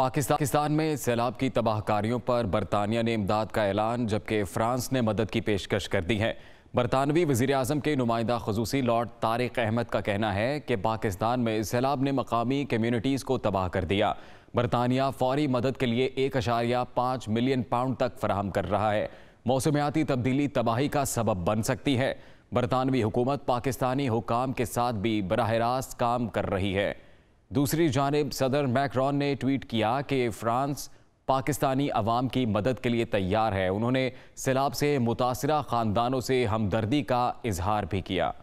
पाकिस्तान में सैलाब की तबाहकारियों पर बरतानिया ने इमदाद का ऐलान जबकि फ्रांस ने मदद की पेशकश कर दी है बरतानवी वजीर अजम के नुमाइंदा खसूसी लॉर्ड तारिक अहमद का कहना है कि पाकिस्तान में सैलाब ने मकामी कम्यूनिटीज़ को तबाह कर दिया बरतानिया फौरी मदद के लिए एक अशारिया पाँच मिलियन पाउंड तक फराहम कर रहा है मौसमियाती तब्दीली तबाही का सबब बन सकती है बरतानवी हुकूमत पाकिस्तानी हुकाम के साथ भी बरह रास्त काम कर रही है दूसरी जानब सदर मैक्रॉन ने ट्वीट किया कि फ्रांस पाकिस्तानी अवाम की मदद के लिए तैयार है उन्होंने सैलाब से मुतासर ख़ानदानों से हमदर्दी का इजहार भी किया